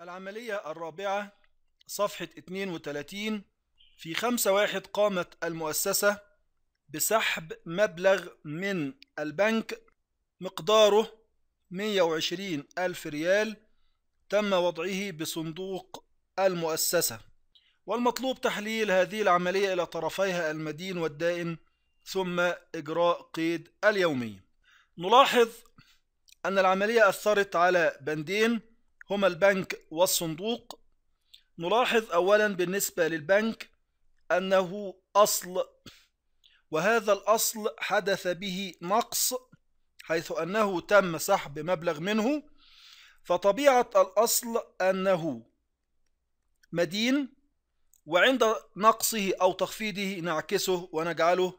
العملية الرابعة صفحة 32 في 5 واحد قامت المؤسسة بسحب مبلغ من البنك مقداره 120 ألف ريال تم وضعه بصندوق المؤسسة والمطلوب تحليل هذه العملية إلى طرفيها المدين والدائن ثم إجراء قيد اليومي نلاحظ أن العملية أثرت على بندين هما البنك والصندوق نلاحظ أولا بالنسبة للبنك أنه أصل وهذا الأصل حدث به نقص حيث أنه تم سحب مبلغ منه فطبيعة الأصل أنه مدين وعند نقصه أو تخفيضه نعكسه ونجعله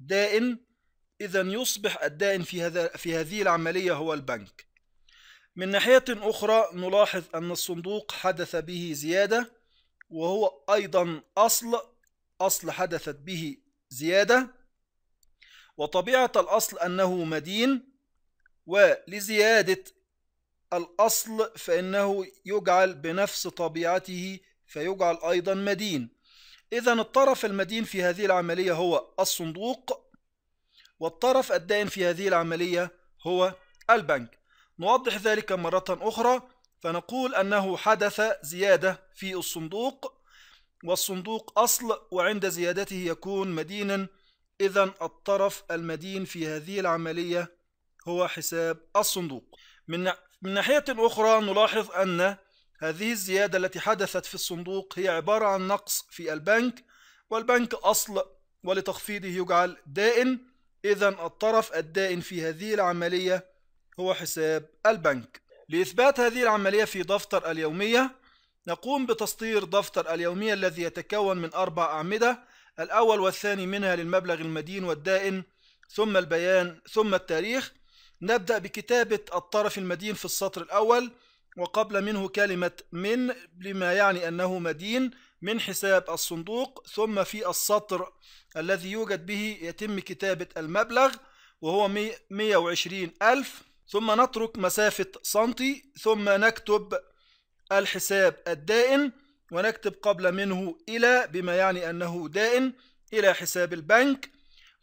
دائن إذا يصبح الدائن في هذا في هذه العملية هو البنك من ناحية أخرى نلاحظ أن الصندوق حدث به زيادة وهو أيضا أصل أصل حدثت به زيادة وطبيعة الأصل أنه مدين ولزيادة الأصل فإنه يجعل بنفس طبيعته فيجعل أيضا مدين إذا الطرف المدين في هذه العملية هو الصندوق والطرف الدائن في هذه العملية هو البنك نوضح ذلك مرة أخرى فنقول أنه حدث زيادة في الصندوق والصندوق أصل وعند زيادته يكون مدينا إذا الطرف المدين في هذه العملية هو حساب الصندوق من من ناحية أخرى نلاحظ أن هذه الزيادة التي حدثت في الصندوق هي عبارة عن نقص في البنك والبنك أصل ولتخفيضه يجعل دائن إذا الطرف الدائن في هذه العملية هو حساب البنك لإثبات هذه العملية في دفتر اليومية نقوم بتسطير دفتر اليومية الذي يتكون من أربع أعمدة الأول والثاني منها للمبلغ المدين والدائن ثم البيان ثم التاريخ نبدأ بكتابة الطرف المدين في السطر الأول وقبل منه كلمة من لما يعني أنه مدين من حساب الصندوق ثم في السطر الذي يوجد به يتم كتابة المبلغ وهو 120 ألف ثم نترك مسافة سنتي ثم نكتب الحساب الدائن ونكتب قبل منه إلى بما يعني أنه دائن إلى حساب البنك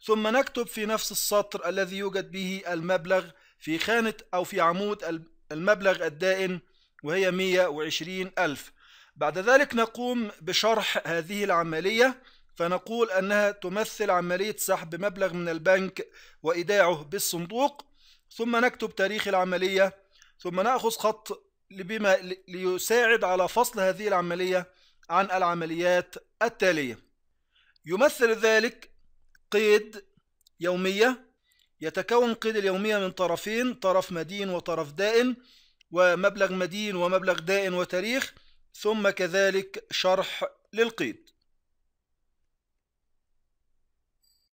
ثم نكتب في نفس السطر الذي يوجد به المبلغ في خانة أو في عمود المبلغ الدائن وهي 120 ألف بعد ذلك نقوم بشرح هذه العملية فنقول أنها تمثل عملية سحب مبلغ من البنك وإيداعه بالصندوق ثم نكتب تاريخ العملية ثم نأخذ خط لبما ليساعد على فصل هذه العملية عن العمليات التالية يمثل ذلك قيد يومية يتكون قيد اليومية من طرفين طرف مدين وطرف دائن ومبلغ مدين ومبلغ دائن وتاريخ ثم كذلك شرح للقيد